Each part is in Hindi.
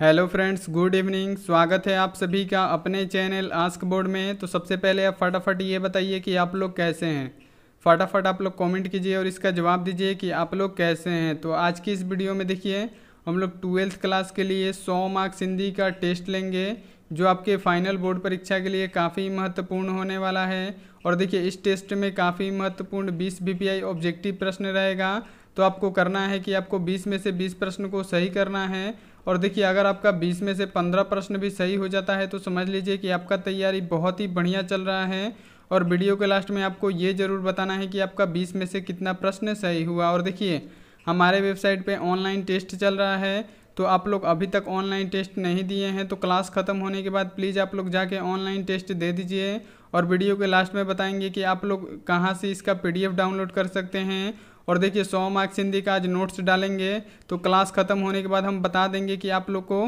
हेलो फ्रेंड्स गुड इवनिंग स्वागत है आप सभी का अपने चैनल आस्क बोर्ड में तो सबसे पहले आप फटाफट ये बताइए कि आप लोग कैसे हैं फटाफट आप लोग कमेंट कीजिए और इसका जवाब दीजिए कि आप लोग कैसे हैं तो आज की इस वीडियो में देखिए हम लोग ट्वेल्थ क्लास के लिए सौ मार्क्स हिंदी का टेस्ट लेंगे जो आपके फाइनल बोर्ड परीक्षा के लिए काफ़ी महत्वपूर्ण होने वाला है और देखिए इस टेस्ट में काफ़ी महत्वपूर्ण बीस बी ऑब्जेक्टिव प्रश्न रहेगा तो आपको करना है कि आपको 20 में से 20 प्रश्न को सही करना है और देखिए अगर आपका बीस में से पंद्रह प्रश्न भी सही हो जाता है तो समझ लीजिए कि आपका तैयारी बहुत ही बढ़िया चल रहा है और वीडियो के लास्ट में आपको ये ज़रूर बताना है कि आपका बीस में से कितना प्रश्न सही हुआ और देखिए हमारे वेबसाइट पे ऑनलाइन टेस्ट चल रहा है तो आप लोग अभी तक ऑनलाइन टेस्ट नहीं दिए हैं तो क्लास ख़त्म होने के बाद प्लीज़ आप लोग जाके ऑनलाइन टेस्ट दे दीजिए और वीडियो के लास्ट में बताएंगे कि आप लोग कहाँ से इसका पीडीएफ डाउनलोड कर सकते हैं और देखिए सौ मार्क्स हिंदी का आज नोट्स डालेंगे तो क्लास ख़त्म होने के बाद हम बता देंगे कि आप लोग को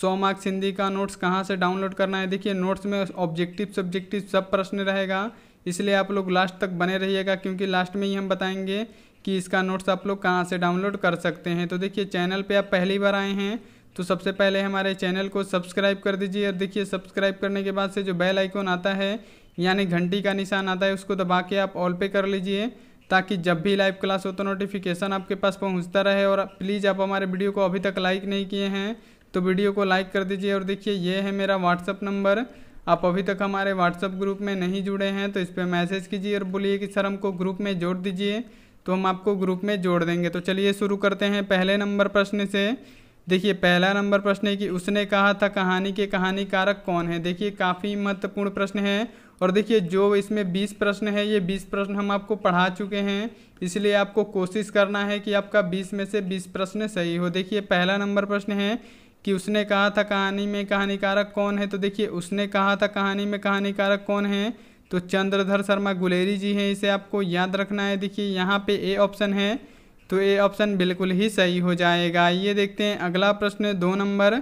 सौ मार्क्स हिंदी का नोट्स कहाँ से डाउनलोड करना है देखिए नोट्स में ऑब्जेक्टिव सब्जेक्टिव सब प्रश्न रहेगा इसलिए आप लोग लास्ट तक बने रहिएगा क्योंकि लास्ट में ही हम बताएंगे कि इसका नोट्स आप लोग कहाँ से डाउनलोड कर सकते हैं तो देखिए चैनल पे आप पहली बार आए हैं तो सबसे पहले हमारे चैनल को सब्सक्राइब कर दीजिए और देखिए सब्सक्राइब करने के बाद से जो बेल आइकॉन आता है यानी घंटी का निशान आता है उसको दबा के आप ऑल पे कर लीजिए ताकि जब भी लाइव क्लास हो तो नोटिफिकेशन आपके पास पहुंचता रहे और प्लीज़ आप हमारे वीडियो को अभी तक लाइक नहीं किए हैं तो वीडियो को लाइक कर दीजिए और देखिए ये है मेरा व्हाट्सअप नंबर आप अभी तक हमारे व्हाट्सअप ग्रुप में नहीं जुड़े हैं तो इस पर मैसेज कीजिए और बोलिए कि सर हमको ग्रुप में जोड़ दीजिए तो हम आपको ग्रुप में जोड़ देंगे तो चलिए शुरू करते हैं पहले नंबर प्रश्न से देखिए पहला नंबर प्रश्न है कि उसने कहा था कहानी के कहानी कारक कौन है देखिए काफ़ी महत्वपूर्ण प्रश्न है और देखिए जो इसमें बीस प्रश्न है ये बीस प्रश्न हम आपको पढ़ा चुके हैं इसलिए आपको कोशिश करना है कि आपका बीस में से बीस प्रश्न सही हो देखिए पहला नंबर प्रश्न है कि उसने कहा था कहानी में कहानीकारक कौन है तो देखिए उसने कहा था कहानी में कहानीकारक कौन है तो चंद्रधर शर्मा गुलेरी जी हैं इसे आपको याद रखना है देखिए यहाँ पे ए ऑप्शन है तो ए ऑप्शन बिल्कुल ही सही हो जाएगा ये देखते हैं अगला प्रश्न दो नंबर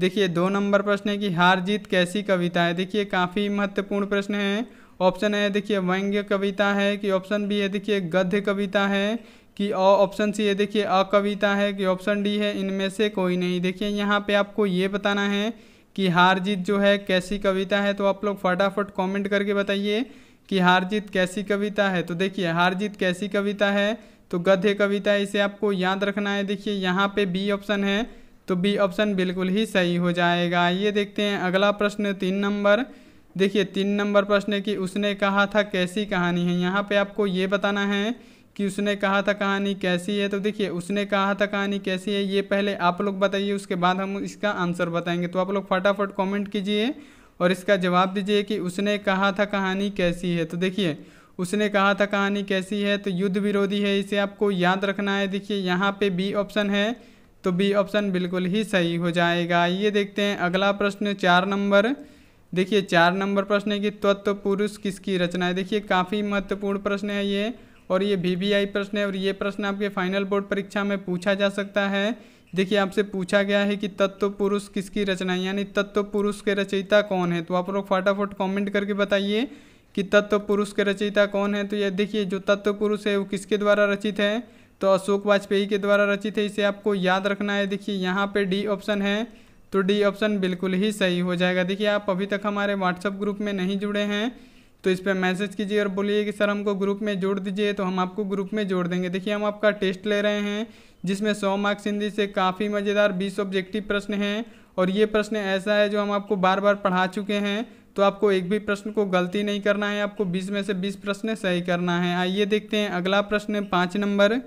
देखिए दो नंबर प्रश्न है कि हार जीत कैसी कविता है देखिए काफ़ी महत्वपूर्ण प्रश्न है ऑप्शन है देखिए व्यंग्य कविता है कि ऑप्शन बी है देखिए गद्य कविता है कि ऑप्शन सी है देखिए अकविता है कि ऑप्शन डी है इनमें से कोई नहीं देखिए यहाँ पे आपको ये बताना है कि हार जीत जो है कैसी कविता है तो आप लोग फटाफट कमेंट करके बताइए कि हार जीत कैसी कविता है तो देखिए हार जीत कैसी कविता है तो गद्य कविता इसे आपको याद रखना है देखिए यहाँ पे बी ऑप्शन है तो बी ऑप्शन बिल्कुल ही सही हो जाएगा ये देखते हैं अगला प्रश्न तीन नंबर देखिए तीन नंबर प्रश्न कि उसने कहा था कैसी कहानी है यहाँ पे आपको ये बताना है कि उसने कहा था कहानी कैसी है तो देखिए उसने कहा था कहानी कैसी है ये पहले आप लोग बताइए उसके बाद हम इसका आंसर बताएंगे तो आप लोग फटाफट कमेंट कीजिए और इसका जवाब दीजिए कि उसने कहा था कहानी कैसी है तो देखिए उसने कहा था कहानी कैसी है तो युद्ध विरोधी है इसे आपको याद रखना है देखिए यहाँ पे बी ऑप्शन है तो बी ऑप्शन बिल्कुल ही सही हो जाएगा ये देखते हैं अगला प्रश्न चार नंबर देखिए चार नंबर प्रश्न है कि तत्व पुरुष किसकी रचना है देखिए काफ़ी महत्वपूर्ण प्रश्न है ये और ये वी वी आई प्रश्न है और ये प्रश्न आपके फाइनल बोर्ड परीक्षा में पूछा जा सकता है देखिए आपसे पूछा गया है कि तत्व पुरुष किसकी रचना है यानी तत्व पुरुष के रचयिता कौन है तो आप लोग फटाफट कमेंट करके बताइए कि तत्व पुरुष के रचयिता कौन है तो ये देखिए जो तत्व पुरुष है वो किसके द्वारा रचित है तो अशोक वाजपेयी के द्वारा रचित है इसे आपको याद रखना है देखिए यहाँ पे डी ऑप्शन है तो डी ऑप्शन बिल्कुल ही सही हो जाएगा देखिए आप अभी तक हमारे व्हाट्सअप ग्रुप में नहीं जुड़े हैं तो इस पर मैसेज कीजिए और बोलिए कि सर हमको ग्रुप में जोड़ दीजिए तो हम आपको ग्रुप में जोड़ देंगे देखिए हम आपका टेस्ट ले रहे हैं जिसमें सौ मार्क्स हिंदी से काफ़ी मज़ेदार बीस ऑब्जेक्टिव प्रश्न हैं और ये प्रश्न ऐसा है जो हम आपको बार बार पढ़ा चुके हैं तो आपको एक भी प्रश्न को गलती नहीं करना है आपको बीस में से बीस प्रश्न सही करना है आइए देखते हैं अगला प्रश्न पाँच नंबर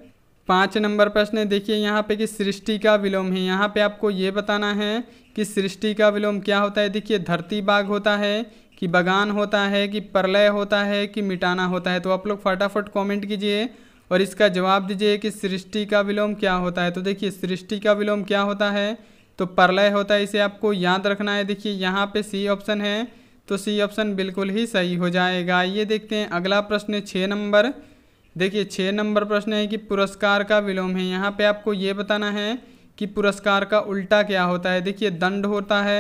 पाँच नंबर प्रश्न है देखिए यहाँ पे कि सृष्टि का विलोम है यहाँ पे आपको ये बताना है कि सृष्टि का विलोम क्या होता है देखिए धरती बाग होता है कि बगान होता है कि प्रलय होता है कि मिटाना होता है तो आप लोग फटाफट कमेंट कीजिए और इसका जवाब दीजिए कि सृष्टि का विलोम क्या होता है तो देखिए सृष्टि का विलोम क्या होता है तो प्रलय होता है इसे आपको याद रखना है देखिए यहाँ पे सी ऑप्शन है तो सी ऑप्शन बिल्कुल ही सही हो जाएगा ये देखते हैं अगला प्रश्न छः नंबर देखिए छः नंबर प्रश्न है कि पुरस्कार का विलोम है यहाँ पे आपको ये बताना है कि पुरस्कार का उल्टा क्या होता है देखिए दंड होता है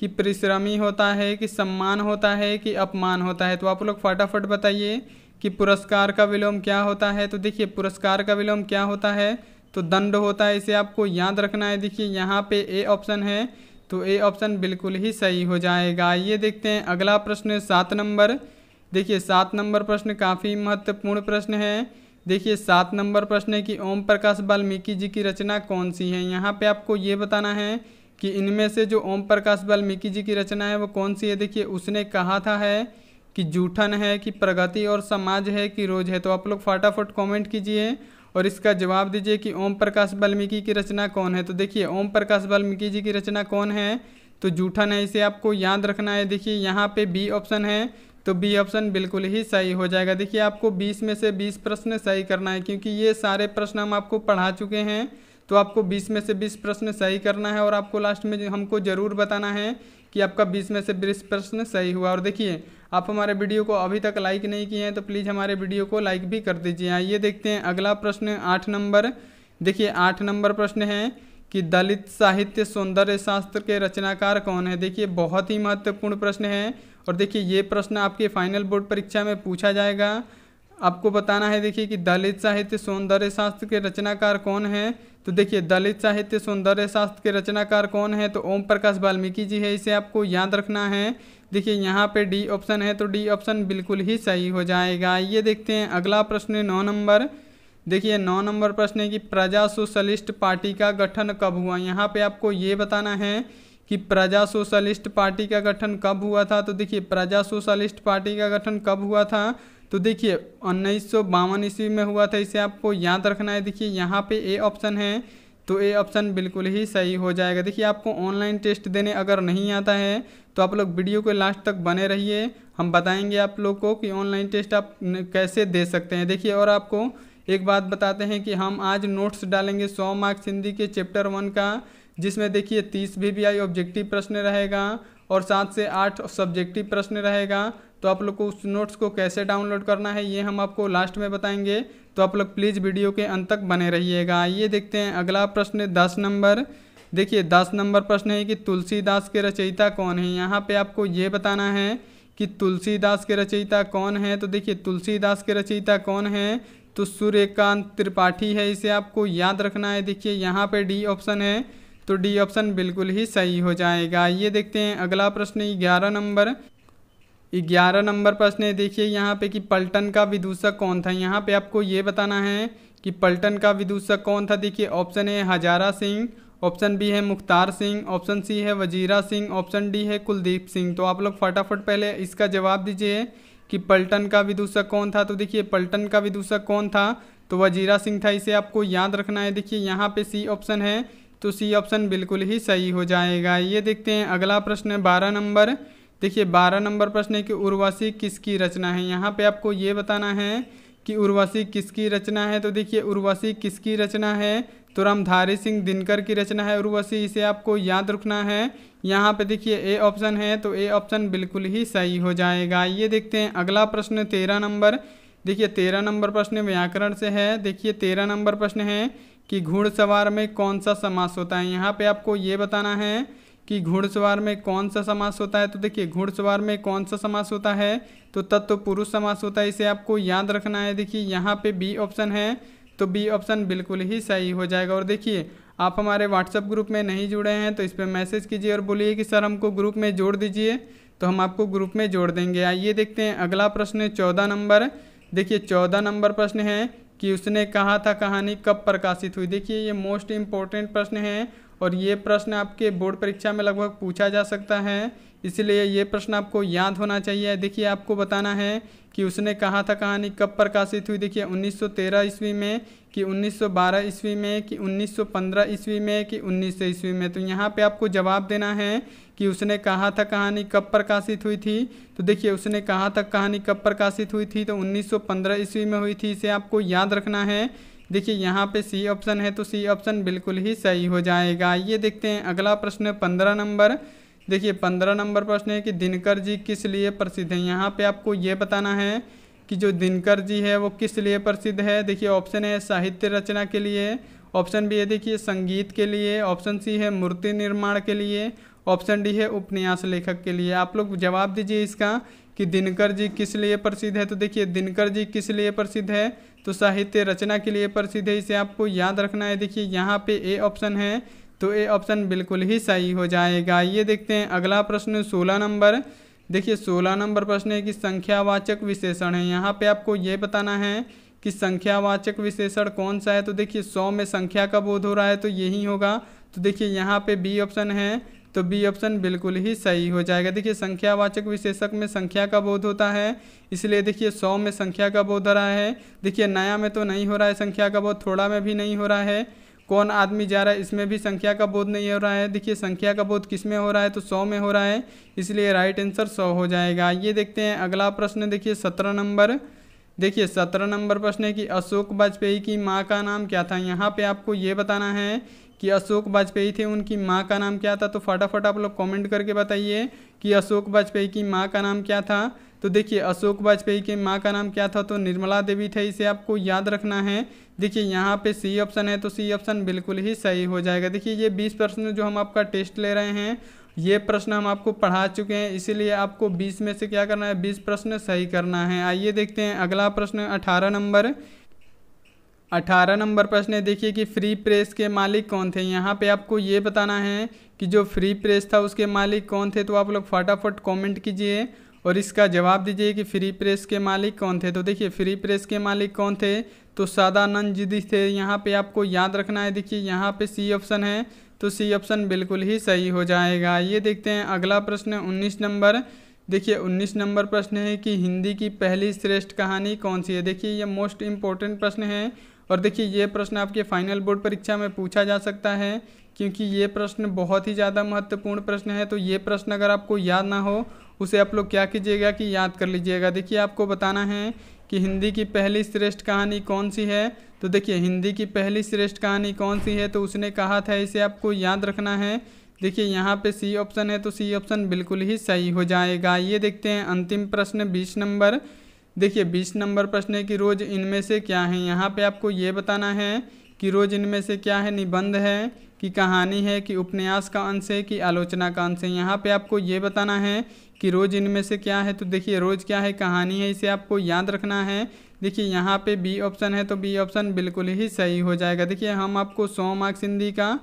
कि परिश्रमी होता है कि सम्मान होता है कि अपमान होता है तो आप लोग फटाफट बताइए कि पुरस्कार का विलोम क्या होता है तो देखिए पुरस्कार का विलोम क्या होता है तो दंड होता है इसे आपको याद रखना है देखिए यहाँ पे ए ऑप्शन है तो ए ऑप्शन बिल्कुल ही सही हो जाएगा ये देखते हैं अगला प्रश्न सात नंबर देखिए सात नंबर प्रश्न काफ़ी महत्वपूर्ण प्रश्न है देखिए सात नंबर प्रश्न है कि ओम प्रकाश वाल्मीकि जी की रचना कौन सी है यहाँ पे आपको ये बताना है कि इनमें से जो ओम प्रकाश वाल्मीकि जी की रचना है वो कौन सी है देखिए उसने कहा था है कि जूठन है कि प्रगति और समाज है कि रोज है तो आप लोग फटाफट कमेंट कीजिए और इसका जवाब दीजिए कि ओम प्रकाश वाल्मीकि की रचना कौन है तो देखिए ओम प्रकाश वाल्मीकि जी की रचना कौन है तो जूठन है इसे आपको याद रखना है देखिए यहाँ पे बी ऑप्शन है तो बी ऑप्शन बिल्कुल ही सही हो जाएगा देखिए आपको 20 में से 20 प्रश्न सही करना है क्योंकि ये सारे प्रश्न हम आपको पढ़ा चुके हैं तो आपको 20 में से 20 प्रश्न सही करना है और आपको लास्ट में हमको ज़रूर बताना है कि आपका 20 में से 20 प्रश्न सही हुआ और देखिए आप हमारे वीडियो को अभी तक लाइक नहीं किए हैं तो प्लीज़ हमारे वीडियो को लाइक भी कर दीजिए आइए देखते हैं अगला प्रश्न आठ नंबर देखिए आठ नंबर प्रश्न है कि दलित साहित्य सौंदर्य शास्त्र के रचनाकार कौन है देखिए बहुत ही महत्वपूर्ण प्रश्न है और देखिए ये प्रश्न आपके फाइनल बोर्ड परीक्षा में पूछा जाएगा आपको बताना है देखिए कि दलित साहित्य सौंदर्य शास्त्र के रचनाकार कौन हैं तो देखिए दलित साहित्य सौंदर्य शास्त्र के रचनाकार कौन है तो ओम प्रकाश वाल्मीकि जी है इसे आपको याद रखना है देखिए यहाँ पे डी ऑप्शन है तो डी ऑप्शन बिल्कुल ही सही हो जाएगा ये देखते हैं अगला प्रश्न नौ नंबर देखिए नौ नंबर प्रश्न है कि प्रजा सोशलिस्ट पार्टी का गठन कब हुआ यहाँ पे आपको ये बताना है कि प्रजा सोशलिस्ट पार्टी का गठन कब हुआ था तो देखिए प्रजा सोशलिस्ट पार्टी का गठन कब हुआ था तो देखिए उन्नीस सौ ईस्वी में हुआ था इसे आपको याद रखना है देखिए यहाँ पे ए ऑप्शन है तो ए ऑप्शन बिल्कुल ही सही हो जाएगा देखिए आपको ऑनलाइन टेस्ट देने अगर नहीं आता है तो आप लोग वीडियो को लास्ट तक बने रहिए हम बताएंगे आप लोग को कि ऑनलाइन टेस्ट आप कैसे दे सकते हैं देखिए और आपको एक बात बताते हैं कि हम आज नोट्स डालेंगे सौ मार्क्स हिंदी के चैप्टर वन का जिसमें देखिए तीस वी वी आई ऑब्जेक्टिव प्रश्न रहेगा और सात से आठ सब्जेक्टिव प्रश्न रहेगा तो आप लोग को उस नोट्स को कैसे डाउनलोड करना है ये हम आपको लास्ट में बताएंगे तो आप लोग प्लीज़ वीडियो के अंत तक बने रहिएगा ये देखते हैं अगला प्रश्न दस नंबर देखिए दस नंबर प्रश्न है कि तुलसीदास के रचयिता कौन है यहाँ पे आपको ये बताना है कि तुलसीदास के रचयिता कौन है तो देखिए तुलसीदास के रचयिता कौन है तो सूर्यकांत त्रिपाठी है इसे आपको याद रखना है देखिए यहाँ पे डी ऑप्शन है तो डी ऑप्शन बिल्कुल ही सही हो जाएगा ये देखते हैं अगला प्रश्न ग्यारह नंबर ग्यारह नंबर प्रश्न है देखिए यहाँ पे कि पलटन का विदूषक कौन था यहाँ पे आपको ये बताना है कि पलटन का विदूषक कौन था देखिए option A Hazara Singh option B है मुख्तार सिंह ऑप्शन सी है वजीरा सिंह ऑप्शन डी है कुलदीप सिंह तो आप लोग फटाफट पहले इसका जवाब दीजिए कि पलटन का विदूषक कौन था तो देखिए पलटन का विदूषक कौन था तो वजीरा सिंह था इसे आपको याद रखना है देखिए यहाँ पे सी ऑप्शन है तो सी ऑप्शन बिल्कुल ही सही हो जाएगा ये देखते हैं अगला प्रश्न है बारह नंबर देखिए बारह नंबर प्रश्न है कि उर्वशी किसकी रचना है यहाँ पे आपको ये बताना है कि उर्वशी किसकी रचना है तो देखिए उर्वशी किसकी रचना है तो रामधारी सिंह दिनकर की रचना है उर्वशी इसे आपको याद रखना है यहाँ पे देखिए ए ऑप्शन है तो ए ऑप्शन बिल्कुल ही सही हो जाएगा ये देखते हैं अगला प्रश्न तेरह नंबर देखिए तेरह नंबर प्रश्न व्याकरण से है देखिए तेरह नंबर प्रश्न है कि घुड़सवार में कौन सा समास होता है यहाँ पे आपको ये बताना है कि घुड़सवार में कौन सा समास होता है तो देखिए घुड़सवार में कौन सा समास होता है तो तत्व पुरुष समास होता है इसे आपको याद रखना है देखिए यहाँ पे बी ऑप्शन है तो बी ऑप्शन बिल्कुल ही सही हो जाएगा और देखिए आप हमारे व्हाट्सएप ग्रुप में नहीं जुड़े हैं तो इस पर मैसेज कीजिए और बोलिए कि सर हमको ग्रुप में जोड़ दीजिए तो हम आपको ग्रुप में जोड़ देंगे आइए देखते हैं अगला प्रश्न चौदह नंबर देखिए चौदह नंबर प्रश्न है कि उसने कहा था कहानी कब प्रकाशित हुई देखिए ये मोस्ट इम्पॉर्टेंट प्रश्न है और ये प्रश्न आपके बोर्ड परीक्षा में लगभग पूछा जा सकता है इसलिए ये प्रश्न आपको याद होना चाहिए देखिए आपको बताना है कि उसने कहा था कहानी कब प्रकाशित हुई देखिए 1913 ईस्वी में कि 1912 ईस्वी में कि 1915 ईस्वी में कि 1900 ईस्वी में तो यहाँ पे आपको जवाब देना है कि उसने कहा था कहानी कब प्रकाशित हुई थी तो देखिए उसने कहा था कहानी कब प्रकाशित हुई थी तो 1915 ईस्वी में हुई थी इसे आपको याद रखना है देखिए यहाँ पे सी ऑप्शन है तो सी ऑप्शन बिल्कुल ही सही हो जाएगा ये देखते हैं अगला प्रश्न पंद्रह नंबर देखिए पंद्रह नंबर प्रश्न है कि दिनकर जी किस लिए प्रसिद्ध हैं यहाँ पे आपको ये बताना है कि जो दिनकर जी है वो किस लिए प्रसिद्ध है देखिए ऑप्शन है साहित्य रचना के लिए ऑप्शन बी है देखिए संगीत के लिए ऑप्शन सी है मूर्ति निर्माण के लिए ऑप्शन डी है उपन्यास लेखक के लिए आप लोग जवाब दीजिए इसका कि दिनकर जी किस लिए प्रसिद्ध है तो देखिए दिनकर जी किस लिए प्रसिद्ध है तो साहित्य रचना के लिए प्रसिद्ध है इसे आपको याद रखना है देखिए यहाँ पे ए ऑप्शन है तो ये ऑप्शन बिल्कुल ही सही हो जाएगा ये देखते हैं अगला प्रश्न सोलह नंबर देखिए सोलह नंबर प्रश्न है कि संख्यावाचक विशेषण है यहाँ पे आपको ये बताना है कि संख्यावाचक विशेषण कौन सा है तो देखिए सौ में संख्या का बोध हो रहा है तो यही होगा तो देखिए यहाँ पे बी ऑप्शन है तो बी ऑप्शन बिल्कुल ही सही हो जाएगा देखिए संख्यावाचक विशेषक में संख्या का बोध होता है इसलिए देखिए सौ में संख्या का बोध हो रहा है देखिए नया में तो नहीं हो रहा है संख्या का बोध थोड़ा में भी नहीं हो रहा है कौन आदमी जा रहा है इसमें भी संख्या का बोध नहीं हो रहा है देखिए संख्या का बोध किस में हो रहा है तो सौ में हो रहा है इसलिए राइट आंसर सौ हो जाएगा ये देखते हैं अगला प्रश्न देखिए सत्रह नंबर देखिए सत्रह नंबर प्रश्न है कि अशोक वाजपेयी की माँ का नाम क्या था यहाँ पे आपको ये बताना है कि अशोक वाजपेयी थे उनकी माँ का नाम क्या था तो फटाफट आप लोग कॉमेंट करके बताइए कि अशोक वाजपेयी की माँ का नाम क्या था तो देखिए अशोक वाजपेयी के माँ का नाम क्या था तो निर्मला देवी थे इसे आपको याद रखना है देखिए यहाँ पे सी ऑप्शन है तो सी ऑप्शन बिल्कुल ही सही हो जाएगा देखिए ये बीस प्रश्न जो हम आपका टेस्ट ले रहे हैं ये प्रश्न हम आपको पढ़ा चुके हैं इसीलिए आपको 20 में से क्या करना है 20 प्रश्न सही करना है आइए देखते हैं अगला प्रश्न 18 नंबर 18 नंबर प्रश्न है देखिए कि फ्री प्रेस के मालिक कौन थे यहाँ पे आपको ये बताना है कि जो फ्री प्रेस था उसके मालिक कौन थे तो आप लोग फटाफट कमेंट कीजिए और इसका जवाब दीजिए कि फ्री प्रेस के मालिक कौन थे तो देखिए फ्री प्रेस के मालिक कौन थे तो सदानंद जी थे यहाँ पे आपको याद रखना है देखिए यहाँ पे सी ऑप्शन है तो सी ऑप्शन बिल्कुल ही सही हो जाएगा ये देखते हैं अगला प्रश्न उन्नीस नंबर देखिए उन्नीस नंबर प्रश्न है कि हिंदी की पहली श्रेष्ठ कहानी कौन सी है देखिए ये मोस्ट इम्पॉर्टेंट प्रश्न है और देखिए ये प्रश्न आपके फाइनल बोर्ड परीक्षा में पूछा जा सकता है क्योंकि ये प्रश्न बहुत ही ज़्यादा महत्वपूर्ण प्रश्न है तो ये प्रश्न अगर आपको याद ना हो उसे आप लोग क्या कीजिएगा कि याद कर लीजिएगा देखिए आपको बताना है कि हिंदी की पहली श्रेष्ठ कहानी कौन सी है तो देखिए हिंदी की पहली श्रेष्ठ कहानी कौन सी है तो उसने कहा था इसे आपको याद रखना है देखिए यहाँ पे सी ऑप्शन है तो सी ऑप्शन बिल्कुल ही सही हो जाएगा ये देखते हैं अंतिम प्रश्न बीस नंबर देखिए बीस नंबर प्रश्न है कि रोज़ इनमें से क्या है यहाँ पे आपको ये बताना है कि रोज़ इनमें से क्या है निबंध है कि कहानी है कि उपन्यास का अंश है कि आलोचना का अंश है यहाँ पे आपको ये बताना है कि रोज़ इनमें से क्या है तो देखिए रोज़ क्या है कहानी है इसे आपको याद रखना है देखिए यहाँ पे बी ऑप्शन है तो बी ऑप्शन बिल्कुल ही सही हो जाएगा देखिए हम आपको सौ मार्क्स हिंदी का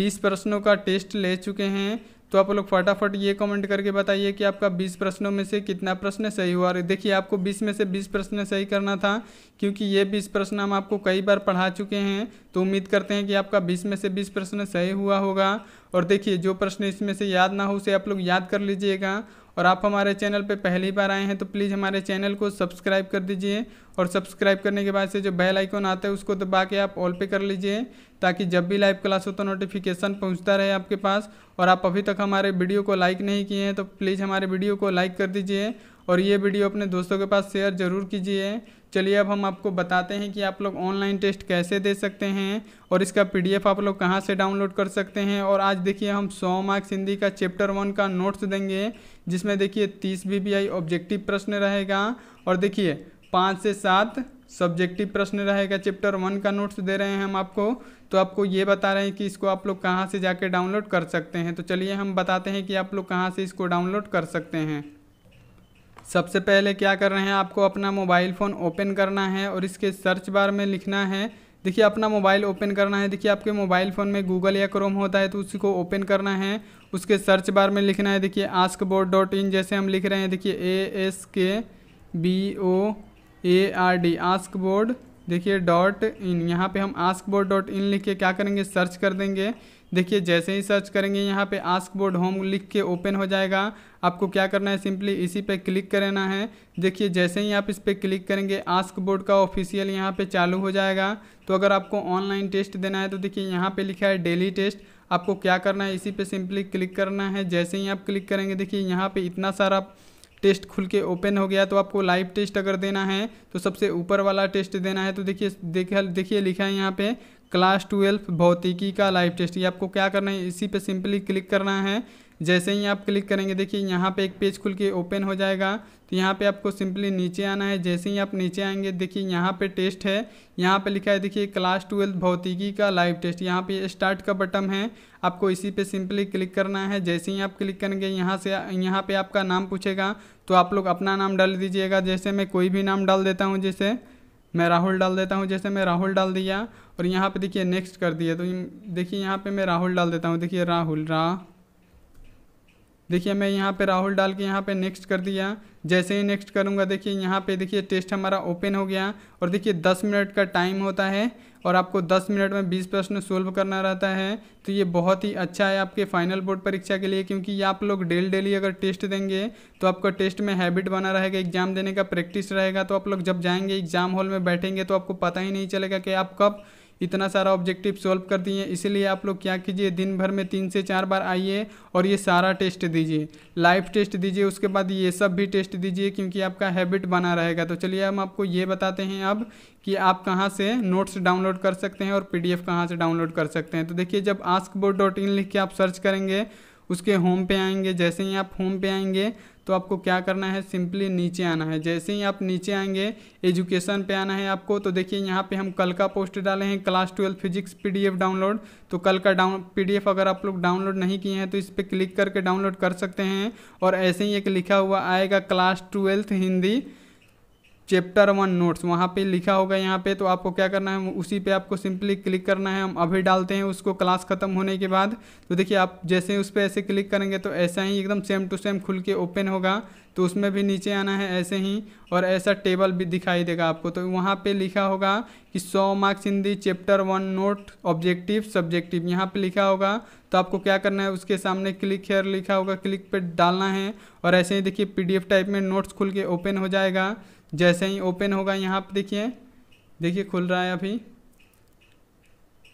बीस प्रश्नों का टेस्ट ले चुके हैं तो आप लोग फटाफट ये कमेंट करके बताइए कि आपका 20 प्रश्नों में से कितना प्रश्न सही हुआ देखिए आपको 20 में से 20 प्रश्न सही करना था क्योंकि ये 20 प्रश्न हम आपको कई बार पढ़ा चुके हैं तो उम्मीद करते हैं कि आपका 20 में से 20 प्रश्न सही हुआ होगा और देखिए जो प्रश्न इसमें से याद ना हो उसे आप लोग याद कर लीजिएगा और आप हमारे चैनल पर पहली बार आए हैं तो प्लीज़ हमारे चैनल को सब्सक्राइब कर दीजिए और सब्सक्राइब करने के बाद से जो बेल आइकॉन आता है उसको दबा के आप ऑल पे कर लीजिए ताकि जब भी लाइव क्लास हो तो नोटिफिकेशन पहुंचता रहे आपके पास और आप अभी तक हमारे वीडियो को लाइक नहीं किए हैं तो प्लीज़ हमारे वीडियो को लाइक कर दीजिए और ये वीडियो अपने दोस्तों के पास शेयर ज़रूर कीजिए चलिए अब हम आपको बताते हैं कि आप लोग ऑनलाइन टेस्ट कैसे दे सकते हैं और इसका पीडीएफ आप लोग कहाँ से डाउनलोड कर सकते हैं और आज देखिए हम सौ मार्क्स हिंदी का चैप्टर वन का नोट्स देंगे जिसमें देखिए तीस वी ऑब्जेक्टिव प्रश्न रहेगा और देखिए पाँच से सात सब्जेक्टिव प्रश्न रहेगा चैप्टर वन का नोट्स दे रहे हैं हम आपको तो आपको ये बता रहे हैं कि इसको आप लोग कहाँ से जाके डाउनलोड कर सकते हैं तो चलिए हम बताते हैं कि आप लोग कहाँ से इसको डाउनलोड कर सकते हैं सबसे पहले क्या कर रहे हैं आपको अपना मोबाइल फ़ोन ओपन करना है और इसके सर्च बार में लिखना है देखिए अपना मोबाइल ओपन करना है देखिए आपके मोबाइल फ़ोन में गूगल या क्रोम होता है तो उसी को ओपन करना है उसके सर्च बार में लिखना है देखिए आस्क बोर्ड डॉट इन जैसे हम लिख रहे हैं देखिए A S K B O A R D ask board देखिए डॉट इन यहाँ पे हम आस्क बोर्ड डॉट इन लिख के क्या करेंगे सर्च कर देंगे देखिए जैसे ही सर्च करेंगे यहाँ पे आस्क बोर्ड होम लिख के ओपन हो जाएगा आपको क्या करना है सिंपली इसी पे क्लिक करना है देखिए जैसे ही आप इस पर क्लिक करेंगे आस्क बोर्ड का ऑफिशियल यहाँ पे चालू हो जाएगा तो अगर आपको ऑनलाइन टेस्ट देना है तो देखिए यहाँ पर लिखा है डेली टेस्ट आपको क्या करना है इसी पर सिंपली क्लिक करना है जैसे ही आप क्लिक करेंगे देखिए यहाँ पर इतना सारा टेस्ट खुल के ओपन हो गया तो आपको लाइव टेस्ट अगर देना है तो सबसे ऊपर वाला टेस्ट देना है तो देखिए देखिए लिखा है यहाँ पे क्लास ट्वेल्व भौतिकी का लाइव टेस्ट ये आपको क्या करना है इसी पे सिंपली क्लिक करना है जैसे ही आप क्लिक करेंगे देखिए यहाँ पे एक पेज खुल के ओपन हो जाएगा तो यहाँ पे आपको सिंपली नीचे आना है जैसे ही आप नीचे आएंगे देखिए यहाँ पे टेस्ट है यहाँ पे लिखा है देखिए क्लास ट्वेल्थ भौतिकी का लाइव टेस्ट यहाँ पे स्टार्ट का बटन है आपको इसी पे सिंपली क्लिक करना है जैसे ही आप क्लिक करेंगे यहाँ से यहाँ पर आपका नाम पूछेगा तो आप लोग अपना नाम डाल दीजिएगा जैसे मैं कोई भी नाम डाल देता हूँ जैसे मैं राहुल डाल देता हूँ जैसे मैं राहुल डाल दिया और यहाँ पे देखिए नेक्स्ट कर दिया तो देखिए यहाँ पे मैं राहुल डाल देता हूँ देखिए राहुल रा देखिए मैं यहाँ पे राहुल डाल के यहाँ पे नेक्स्ट कर दिया जैसे ही नेक्स्ट करूँगा देखिए यहाँ पे देखिए टेस्ट हमारा ओपन हो गया और देखिए दस मिनट का टाइम होता है और आपको 10 मिनट में 20 प्रश्न सोल्व करना रहता है तो ये बहुत ही अच्छा है आपके फाइनल बोर्ड परीक्षा के लिए क्योंकि ये आप लोग डेली डेली अगर टेस्ट देंगे तो आपका टेस्ट में हैबिट बना रहेगा एग्जाम देने का प्रैक्टिस रहेगा तो आप लोग जब जाएंगे एग्जाम हॉल में बैठेंगे तो आपको पता ही नहीं चलेगा कि आप कब इतना सारा ऑब्जेक्टिव सॉल्व कर दिए इसीलिए आप लोग क्या कीजिए दिन भर में तीन से चार बार आइए और ये सारा टेस्ट दीजिए लाइव टेस्ट दीजिए उसके बाद ये सब भी टेस्ट दीजिए क्योंकि आपका हैबिट बना रहेगा तो चलिए हम आपको ये बताते हैं अब कि आप कहाँ से नोट्स डाउनलोड कर सकते हैं और पी डी कहाँ से डाउनलोड कर सकते हैं तो देखिए जब आस्क बोर्ड डॉट इन लिख के आप सर्च करेंगे उसके होम पे आएंगे जैसे ही आप होम पे आएंगे तो आपको क्या करना है सिंपली नीचे आना है जैसे ही आप नीचे आएंगे एजुकेशन पे आना है आपको तो देखिए यहाँ पे हम कल का पोस्ट डाले हैं class twelve physics PDF download तो कल का डाउन पीडीएफ अगर आप लोग डाउनलोड नहीं किए हैं तो इस पर क्लिक करके डाउनलोड कर सकते हैं और ऐसे ही एक लिखा हुआ आएगा class twelfth Hindi chapter one notes वहाँ पे लिखा होगा यहाँ पे तो आपको क्या करना है उसी पे आपको सिंपली क्लिक करना है हम अभी डालते हैं उसको क्लास ख़त्म होने के बाद तो देखिए आप जैसे ही उस पर ऐसे क्लिक करेंगे तो ऐसा ही एकदम सेम टू सेम खुल के ओपन होगा तो उसमें भी नीचे आना है ऐसे ही और ऐसा टेबल भी दिखाई देगा आपको तो वहाँ पर लिखा होगा कि सौ marks Hindi chapter one note objective subjective यहाँ पर लिखा होगा तो आपको क्या करना है उसके सामने क्लिक हेयर लिखा होगा क्लिक पर डालना है और ऐसे ही देखिए पी टाइप में नोट्स खुल के ओपन हो जाएगा जैसे ही ओपन होगा यहाँ पर देखिए देखिए खुल रहा है अभी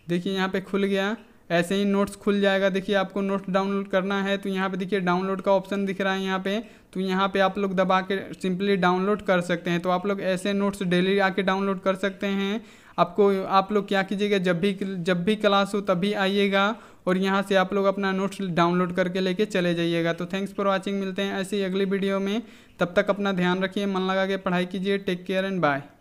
देखिए यहाँ पे खुल गया ऐसे ही नोट्स खुल जाएगा देखिए आपको नोट्स डाउनलोड करना है तो यहाँ पे देखिए डाउनलोड का ऑप्शन दिख रहा है यहाँ पे तो यहाँ पे आप लोग दबा के सिंपली डाउनलोड कर सकते हैं तो आप लोग ऐसे नोट्स डेली आके डाउनलोड कर सकते हैं आपको आप लोग क्या कीजिएगा जब भी जब भी क्लास हो तभी आइएगा और यहाँ से आप लोग अपना नोट्स डाउनलोड करके लेके चले जाइएगा तो थैंक्स फॉर वॉचिंग मिलते हैं ऐसे ही अगली वीडियो में तब तक अपना ध्यान रखिए मन लगा के पढ़ाई कीजिए टेक केयर एंड बाय